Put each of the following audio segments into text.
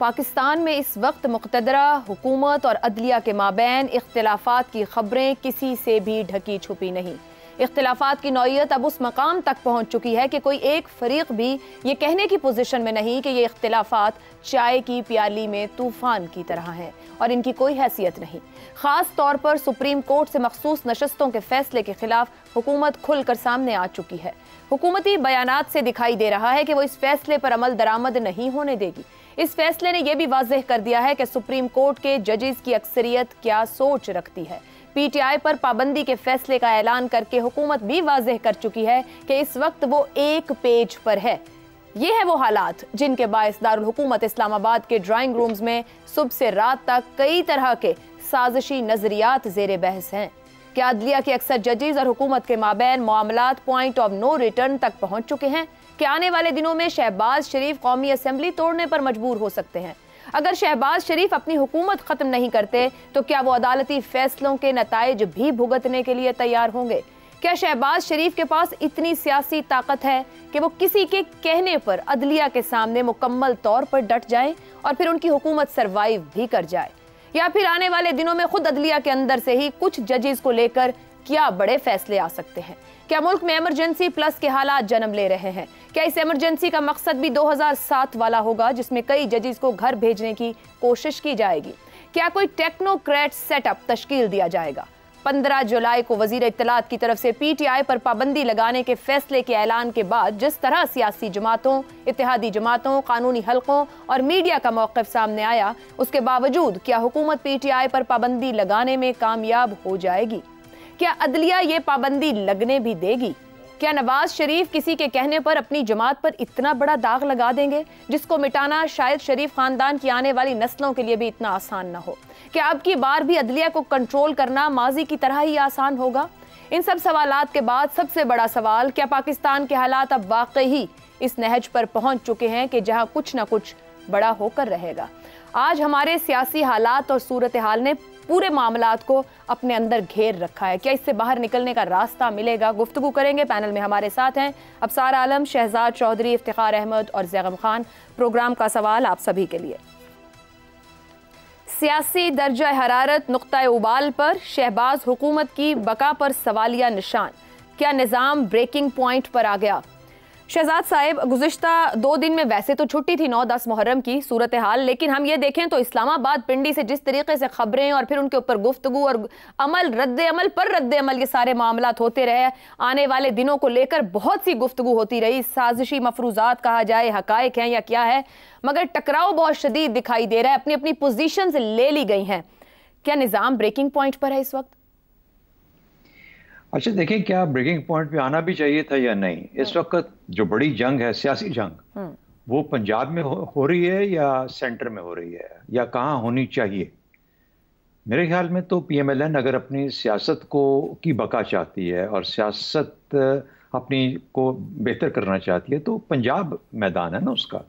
पाकिस्तान में इस वक्त मुकतदरा हुकूमत और अदलिया के माबेन इख्तलाफात की खबरें किसी से भी ढकी छुपी नहीं इख्तलाफात की नौीयत अब उस मकाम तक पहुंच चुकी है कि कोई एक फरीक भी ये कहने की पोजीशन में नहीं कि ये इख्तलाफात चाय की प्याली में तूफान की तरह हैं और इनकी कोई हैसियत नहीं ख़ास तौर पर सुप्रीम कोर्ट से मखसूस नशस्तों के फैसले के खिलाफ हुकूमत खुलकर सामने आ चुकी है हुकूमती बयान से दिखाई दे रहा है कि वो इस फैसले पर अमल दरामद नहीं होने देगी इस फैसले ने यह भी वाजह कर दिया है कि सुप्रीम कोर्ट के जजेस की अक्सरियत क्या सोच रखती है पीटीआई पर पाबंदी के फैसले का ऐलान करके हुकूमत भी वाजह कर चुकी है कि इस वक्त वो एक पेज पर है ये है वो हालात जिनके बायस दारकूमत इस्लामाबाद के ड्राइंग रूम्स में सुबह से रात तक कई तरह के साजिशी नजरियात जेर बहस हैं क्या अदलिया के अक्सर जजेज और हुकूमत के माबेन मामला पॉइंट ऑफ नो रिटर्न तक पहुंच चुके हैं कि आने वाले दिनों में शहबाज शरीफ कौमी असम्बली तोड़ने पर मजबूर हो सकते हैं अगर शहबाज शरीफ अपनी हुकूमत ख़त्म नहीं करते तो क्या वो अदालती फैसलों के नतज भी भुगतने के लिए तैयार होंगे क्या शहबाज शरीफ के पास इतनी सियासी ताकत है कि वो किसी के कहने पर अदलिया के सामने मुकम्मल तौर पर डट जाएं और फिर उनकी हुकूमत सरवाइव भी कर जाए या फिर आने वाले दिनों में खुद अदलिया के अंदर से ही कुछ जजेस को लेकर क्या बड़े फैसले आ सकते हैं क्या मुल्क में एमरजेंसी प्लस के हालात जन्म ले रहे हैं क्या इस इमरजेंसी का मकसद भी 2007 वाला होगा जिसमें कई जजेस को घर भेजने की कोशिश की जाएगी क्या कोई टेक्नोक्रेट सेटअप तश्कील दिया जाएगा 15 जुलाई को वजीर इतलात की तरफ से पीटीआई पर पाबंदी लगाने के फैसले के ऐलान के बाद जिस तरह सियासी जमातों इतिहादी जमातों कानूनी हलकों और मीडिया का मौकफ सामने आया उसके बावजूद क्या हुकूमत पीटीआई पर पाबंदी लगाने में कामयाब हो जाएगी क्या अदलिया ये पाबंदी लगने भी देगी क्या नवाज शरीफ किसी के कहने पर अपनी जमात पर इतना बड़ा दाग लगा देंगे जिसको मिटाना शायद शरीफ खानदान की आने वाली नस्लों के लिए भी इतना आसान ना हो क्या अब की बार भी अदलिया को कंट्रोल करना माजी की तरह ही आसान होगा इन सब सवाल के बाद सबसे बड़ा सवाल क्या पाकिस्तान के हालात अब वाकई ही इस नहज पर पहुंच चुके हैं कि जहां कुछ ना कुछ बड़ा होकर रहेगा आज हमारे सियासी हालात और सूरत हाल ने पूरे मामला को अपने अंदर घेर रखा है क्या इससे बाहर निकलने का रास्ता मिलेगा गुफ्तु करेंगे पैनल में हमारे साथ हैं अबसार आलम शहजाद चौधरी इफ्तार अहमद और जैगम खान प्रोग्राम का सवाल आप सभी के लिए सियासी दर्जा हरारत नुकता उबाल पर शहबाज हुकूमत की बका पर सवालिया निशान क्या निज़ाम ब्रेकिंग पॉइंट पर आ गया शहजाद साहिब गुजशत दो दिन में वैसे तो छुट्टी थी नौ दस मुहर्रम की सूरत हाल लेकिन हम ये देखें तो इस्लामाबाद पिंडी से जिस तरीके से खबरें और फिर उनके ऊपर गुफ्तु और अमल रद्द अमल पर रद्द अमल ये सारे मामला होते रहे आने वाले दिनों को लेकर बहुत सी गुफ्तु होती रही साजिशी मफरूजात कहा जाए हक हैं या क्या है मगर टकराव बहुत शदीद दिखाई दे रहा है अपनी अपनी पोजिशन ले ली गई हैं क्या निज़ाम ब्रेकिंग पॉइंट पर है इस वक्त अच्छा देखें क्या ब्रेकिंग पॉइंट पे आना भी चाहिए था या नहीं इस हाँ। वक्त जो बड़ी जंग है सियासी जंग हाँ। वो पंजाब में हो, हो रही है या सेंटर में हो रही है या कहाँ होनी चाहिए मेरे ख्याल में तो पीएमएलएन अगर अपनी सियासत को की बका चाहती है और सियासत अपनी को बेहतर करना चाहती है तो पंजाब मैदान है ना उसका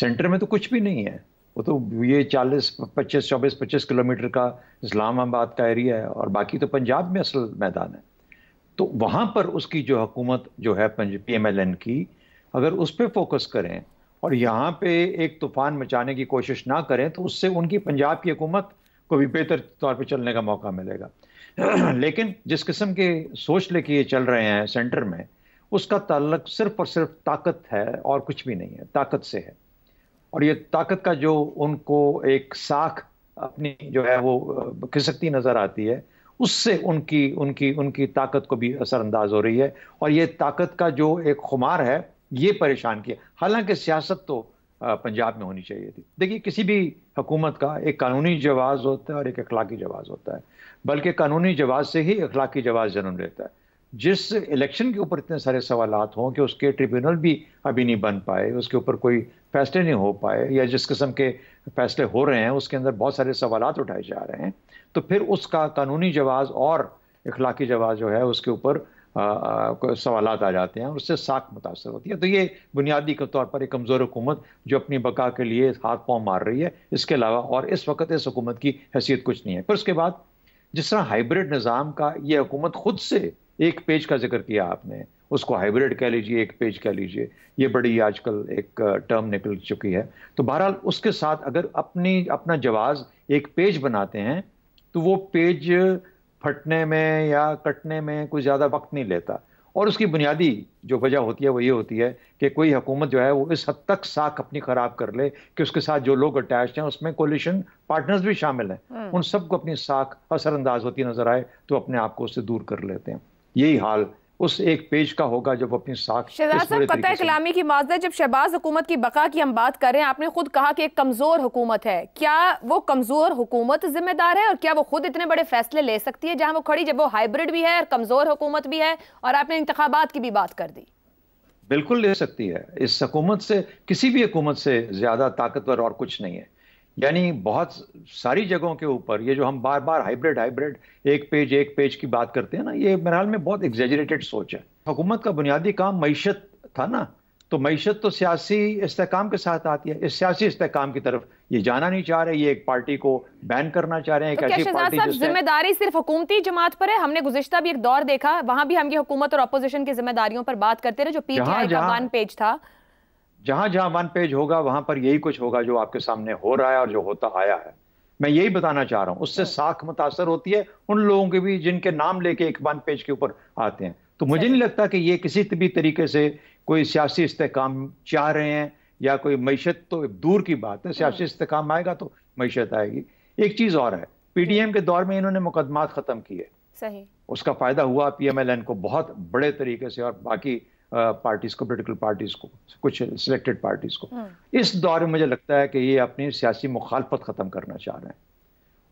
सेंटर में तो कुछ भी नहीं है वो तो ये चालीस पच्चीस चौबीस पच्चीस किलोमीटर का इस्लामाबाद का एरिया है और बाकी तो पंजाब में असल मैदान है तो वहाँ पर उसकी जो हुकूमत जो है पी एम एल एन की अगर उस पर फोकस करें और यहाँ पे एक तूफान मचाने की कोशिश ना करें तो उससे उनकी पंजाब की हुकूमत को भी बेहतर तौर पे चलने का मौका मिलेगा लेकिन जिस किस्म के सोच लेके ये चल रहे हैं सेंटर में उसका ताल्लक सिर्फ और सिर्फ ताकत है और कुछ भी नहीं है ताकत से है और ये ताकत का जो उनको एक साख अपनी जो है वो खिसकती नज़र आती है उससे उनकी उनकी उनकी ताकत को भी असरअंदाज हो रही है और ये ताकत का जो एक खुमार है ये परेशान किया हालांकि सियासत तो पंजाब में होनी चाहिए थी देखिए किसी भी हुकूमत का एक कानूनी जवाज़ होता है और एक अखलाकी जवाज़ होता है बल्कि कानूनी जवाज़ से ही अखलाकी जवाज़ जन्म लेता है जिस इलेक्शन के ऊपर इतने सारे सवाल हों कि उसके ट्रिब्यूनल भी अभी नहीं बन पाए उसके ऊपर कोई फैसले नहीं हो पाए या जिस किस्म के फैसले हो रहे हैं उसके अंदर बहुत सारे सवाल उठाए जा रहे हैं तो फिर उसका कानूनी जवाब और इखलाकी जवाब जो है उसके ऊपर सवाल आ जाते हैं और उससे साख मुतासर होती है तो ये बुनियादी के तौर पर एक कमज़ोर हुकूमत जो अपनी बका के लिए हाथ पाँव मार रही है इसके अलावा और इस वक्त इस हुकूमत की हैसियत कुछ नहीं है फिर उसके बाद जिस तरह हाइब्रिड निज़ाम का ये हुकूमत खुद से एक पेज का जिक्र किया आपने उसको हाइब्रिड कह लीजिए एक पेज कह लीजिए ये बड़ी आजकल एक टर्म निकल चुकी है तो बहरहाल उसके साथ अगर अपनी अपना जवाब एक पेज बनाते हैं तो वो पेज फटने में या कटने में कुछ ज़्यादा वक्त नहीं लेता और उसकी बुनियादी जो वजह होती है वो ये होती है कि कोई हुकूमत जो है वो इस हद तक साख अपनी ख़राब कर ले कि उसके साथ जो लोग अटैच हैं उसमें कोलिशन पार्टनर्स भी शामिल हैं हम्म। उन सबको अपनी साख असरअंदाज होती नज़र आए तो अपने आप को उससे दूर कर लेते हैं यही हाल उस एक पेज का होगा जब अपनी साख शहजाद साहब कलामी की माजदत जब शहबाज हुकूमत की बका की हम बात हैं आपने खुद कहा कि एक कमज़ोर हुकूमत है क्या वो कमज़ोर हुकूमत जिम्मेदार है और क्या वो खुद इतने बड़े फैसले ले सकती है जहां वो खड़ी जब वो हाइब्रिड भी है और कमज़ोर हुकूमत भी है और आपने इंतबात की भी बात कर दी बिल्कुल ले सकती है इस हकूमत से किसी भी हुकूमत से ज़्यादा ताकतवर और कुछ नहीं है यानी बहुत सारी जगहों के ऊपर ये जो हम बार बार हाइब्रिड हाइब्रिड एक पेज एक पेज की बात करते हैं ना ये मेरे हाल में बहुत एग्जेजरेटेड सोच है हुकूमत का बुनियादी काम मीशत था ना तो मीशत तो सियासी इस्तेकाम के साथ आती है इस सियासी इस्तेकाम की तरफ ये जाना नहीं चाह रहे ये एक पार्टी को बैन करना चाह रहे हैं तो एक ऐसी पार्टी जिम्मेदारी सिर्फ हुकूमती जमात पर है हमने गुजश्ता भी एक दौर देखा वहां भी हम ये हुकूमत और अपोजिशन की जिम्मेदारियों पर बात करते रहे जो पीटीआई का पेज था जहां जहां वन पेज होगा वहां पर यही कुछ होगा जो आपके सामने हो रहा है और जो होता आया है मैं यही बताना चाह रहा हूं उससे हाँ। साख मुतासर होती है उन लोगों के भी जिनके नाम लेके एक वन पेज के ऊपर आते हैं तो मुझे नहीं लगता कि ये किसी भी तरीके से कोई सियासी इस्तेकाम चाह रहे हैं या कोई मीशत तो दूर की बात है सियासी हाँ। इस्तेकाम आएगा तो मीशत आएगी एक चीज़ और है पीडीएम के दौर में इन्होंने मुकदमात ख़त्म किए सही उसका फ़ायदा हुआ पीएमएलएन को बहुत बड़े तरीके से और बाकी पार्टीज को पोलिटिकल पार्टीज को कुछ सिलेक्टेड पार्टीज को हाँ। इस दौर में मुझे लगता है कि ये अपनी सियासी मुखालफत ख़त्म करना चाह रहे हैं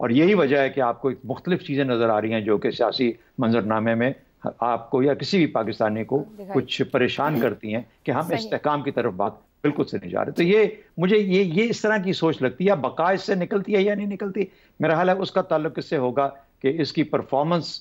और यही वजह है कि आपको एक मुख्तलिफ चीज़ें नज़र आ रही हैं जो कि सियासी मंजरनामे में आपको या किसी भी पाकिस्तानी को कुछ परेशान करती हैं कि हम इसकाम की तरफ बात बिल्कुल से नहीं जा रहे तो ये मुझे ये ये इस तरह की सोच लगती है बका इससे निकलती है या नहीं निकलती मेरा हाल है उसका ताल्लुक इससे होगा कि इसकी परफॉर्मेंस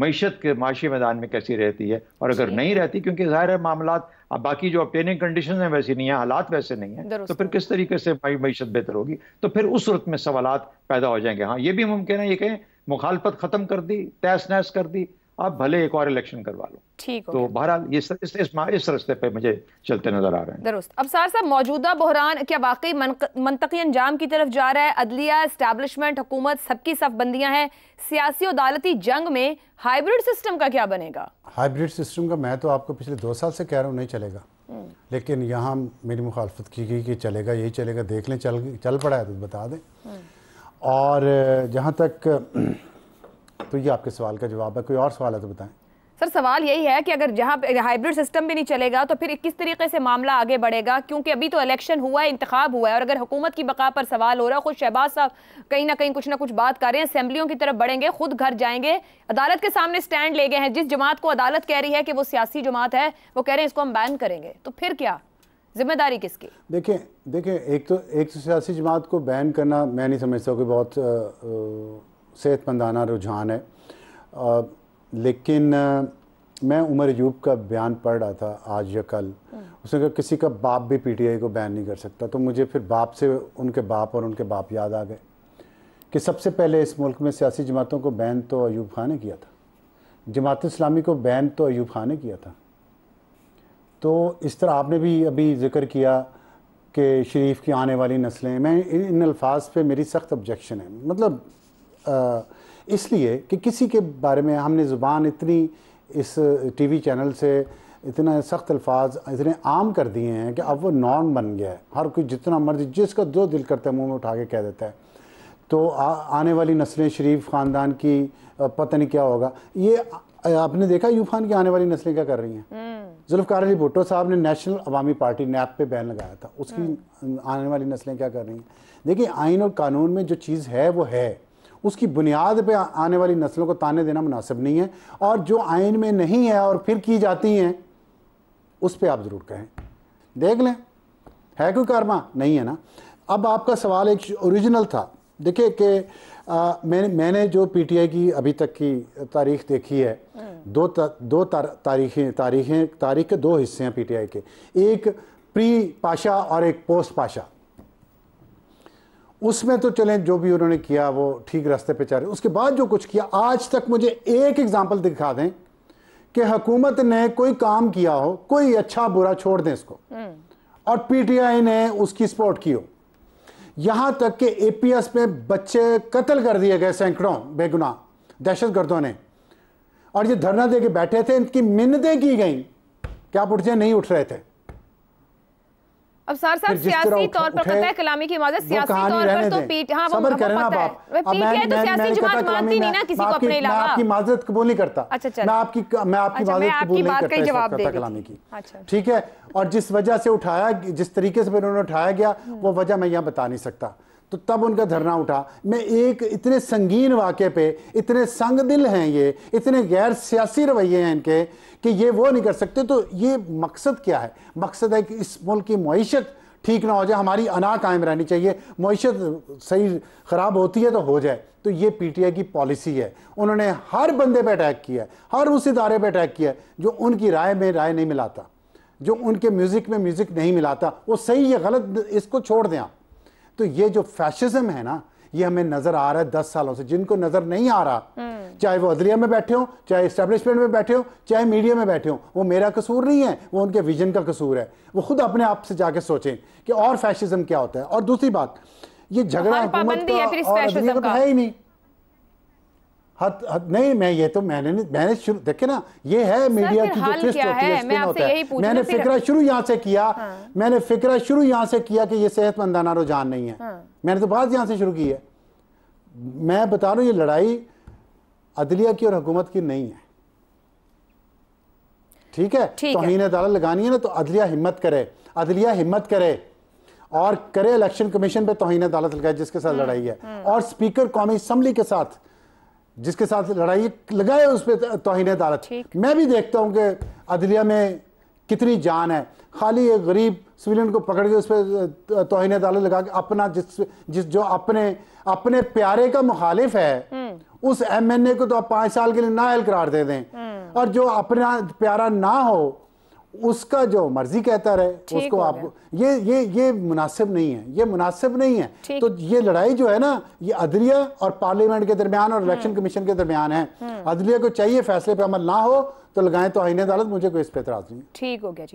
मीशत के माशी मैदान में कैसी रहती है और अगर नहीं रहती क्योंकि जाहिर है मामला अब बाकी जो ऑप्टेनिंग कंडीशन है वैसी नहीं है हालात वैसे नहीं है तो फिर किस तरीके से मीशत बेहतर होगी तो फिर उस सूरत में सवाल पैदा हो जाएंगे हाँ ये भी मुमकिन है ये कहें मुखालफत ख़त्म कर दी तहस नहस कर दी आप भले एक और इलेक्शन करवा लो ठीक तो बहरहाल ये इस, इस, इस, इस रस्ते पे मुझे चलते नजर आ रहे हैं दुरुस्त अब सार साहब मौजूदा बहरान क्या वाकई मनतकी अंजाम की तरफ जा रहा है अदलिया इस्टेबलिशमेंट हुकूमत सबकी सफबंदियां हैं सियासी अदालती जंग में हाइब्रिड सिस्टम का क्या बनेगा हाइब्रिड सिस्टम का मैं तो आपको पिछले दो साल से कह रहा हूँ नहीं चलेगा हम्म। लेकिन यहाँ मेरी मुखालफत की गई कि चलेगा यही चलेगा देख लें चल चल पड़ा है तो बता दें हम्म। और जहाँ तक तो ये आपके सवाल का जवाब है कोई और सवाल है तो बताएं सर सवाल यही है कि अगर जहाँ हाइब्रिड सिस्टम भी नहीं चलेगा तो फिर किस तरीके से मामला आगे बढ़ेगा क्योंकि अभी तो इलेक्शन हुआ है इंतखब हुआ है और अगर हुकूमत की बका पर सवाल हो रहा है खुद शहबाज साहब कहीं ना कहीं कुछ ना कुछ बात कर रहे हैं असम्बलियों की तरफ बढ़ेंगे खुद घर जाएंगे अदालत के सामने स्टैंड ले गए हैं जिस जमात को अदालत कह रही है कि वो सियासी जमात है वो कह रहे हैं इसको हम बैन करेंगे तो फिर क्या जिम्मेदारी किसकी देखिए देखिए एक तो एक तो सियासी जमात को बैन करना मैं नहीं समझता कोई बहुत सेहतमंदाना रुझान है आ, लेकिन आ, मैं उमर यूब का बयान पढ़ रहा था आज या कल हम्म। उसने कहा किसी का बाप भी पीटीआई को बैन नहीं कर सकता तो मुझे फिर बाप से उनके बाप और उनके बाप याद आ गए कि सबसे पहले इस मुल्क में सियासी जमातों को बैन तो अयूब खान ने किया था जमात इस्लामी को बैन तो अयूब खान ने किया था तो इस तरह आपने भी अभी जिक्र किया कि शरीफ की आने वाली नस्लें मैं इन अल्फाज पर मेरी सख्त ऑब्जेक्शन है मतलब इसलिए कि किसी के बारे में हमने ज़ुबान इतनी इस टीवी चैनल से इतने सख्त अल्फाज इतने आम कर दिए हैं कि अब वो नॉर्म बन गया है हर कोई जितना मर्जी जिसका जो दिल करता है मुंह में उठा के कह देता है तो आ, आने वाली नस्लें शरीफ ख़ानदान की पता नहीं क्या होगा ये आपने देखा यूफान खान की आने वाली नस्लें क्या कर रही हैं हम्म। जुल्फकार अली भुट्टो साहब ने नेशनल अवामी पार्टी नैप पे बैन लगाया था उसकी हम्म। आने वाली नस्लें क्या कर रही हैं देखिए आइन और कानून में जो चीज़ है वो है उसकी बुनियाद पर आने वाली नस्लों को ताने देना मुनासिब नहीं है और जो आइन में नहीं है और फिर की जाती हैं उस पर आप ज़रूर कहें देख लें है कोई कारमा नहीं है ना अब आपका सवाल एक ओरिजिनल था देखिए कि मैंने मैंने जो पीटीआई की अभी तक की तारीख देखी है हम्म। दो त, दो तारीखें तारीखें तारीख के दो हिस्से हैं पीटीआई के एक प्री पाशा और एक पोस्ट पाशा उसमें तो चलें जो भी उन्होंने किया वो ठीक रास्ते पे चल रहे उसके बाद जो कुछ किया आज तक मुझे एक एग्ज़ाम्पल दिखा दें कि हुकूमत ने कोई काम किया हो कोई अच्छा बुरा छोड़ दें इसको हम्म। और पीटीआई ने उसकी सपोर्ट की हो यहां तक कि एपीएस में बच्चे कत्ल कर दिए गए सैकड़ों बेगुना दहशत गर्दों ने और ये धरना दे के बैठे थे इनकी मिन्नतें की गई क्या आप उठ जाए नहीं उठ रहे थे अब सर सर सियासी तौर पर पता है कलामी की इमाजत सियासी तौर पर तो पीट हाँ वो पता है है तो सियासी जमात मानती नहीं ना किसी को अपने इलाका मैं आपकी इमाजत कबूल नहीं करता अच्छा, अच्छा। मैं आपकी मैं आपकी इमाजत अच्छा, कबूल नहीं करता जवाब कलामी की अच्छा ठीक है और जिस वजह से उठाया जिस तरीके से फिर उन्होंने उठाया गया हम्म। वो वजह मैं यहाँ बता नहीं सकता तो तब उनका धरना उठा मैं एक इतने संगीन वाक़े पे इतने संग दिल हैं ये इतने गैर सियासी रवैये हैं इनके कि ये वो नहीं कर सकते तो ये मकसद क्या है मकसद है कि इस मुल्क की मीशत ठीक ना हो जाए हमारी अना कायम रहनी चाहिए मीशत सही ख़राब होती है तो हो जाए तो ये पीटीआई की पॉलिसी है उन्होंने हर बंदे पे अटैक किया है हर उस इदारे पे अटैक किया है जो उनकी राय में राय नहीं मिलाता जो उनके म्यूज़िक में म्यूज़िक नहीं मिलाता वो सही है गलत इसको छोड़ दें आप तो ये जो फैशिज्म है ना ये हमें नजर आ रहा है दस सालों से जिनको नजर नहीं आ रहा चाहे वो अदलिया में बैठे हो चाहे स्टेब्लिशमेंट में बैठे हो चाहे मीडिया में बैठे हो वो मेरा कसूर नहीं है वो उनके विजन का कसूर है वो खुद अपने आप से जाके सोचें कि और फैशिज्म क्या होता है और दूसरी बात ये झगड़ा है, है, तो है ही नहीं हद, हद नहीं मैं ये तो मैंने मैंने शुरू देखे ना ये है मीडिया की जो ट्विस्ट होती है, है होता है मैंने फिक्र शुरू यहाँ से किया हाँ। मैंने फिक्र शुरू यहाँ से किया कि ये सेहतमंदाना रुझान नहीं है हाँ। मैंने तो बात यहाँ से शुरू की है मैं बता रहा हूँ ये लड़ाई अदलिया की और हुकूमत की नहीं है ठीक है तोहन अदालत लगानी है ना तो अदलिया हिम्मत करे अदलिया हिम्मत करे और करे इलेक्शन कमीशन पे तोहन अदालत लगाए जिसके साथ हाँ। लड़ाई है हाँ। और स्पीकर कौमी असम्बली के साथ जिसके साथ लड़ाई लगाए उस पर तोहन अदालत मैं भी देखता हूँ कि अदलिया में कितनी जान है खाली एक गरीब सिविलियन को पकड़ के उस पर तोहन अदालत लगा के अपना जिस जिस जो अपने अपने प्यारे का मुखालिफ है हम्म। उस एम एन ए को तो आप पाँच साल के लिए नायल करार दे दें हम्म। और जो अपना प्यारा ना हो उसका जो मर्जी कहता रहे उसको आप ये ये ये मुनासिब नहीं है ये मुनासिब नहीं है तो ये लड़ाई जो है ना ये अदलिया और पार्लियामेंट के दरमियान और हम्म। इलेक्शन कमीशन के दरमियान है हम्म। अदलिया को चाहिए फैसले पर अमल ना हो तो लगाएं तो आईने अदालत मुझे कोई इस पर एतराज नहीं ठीक हो गया जी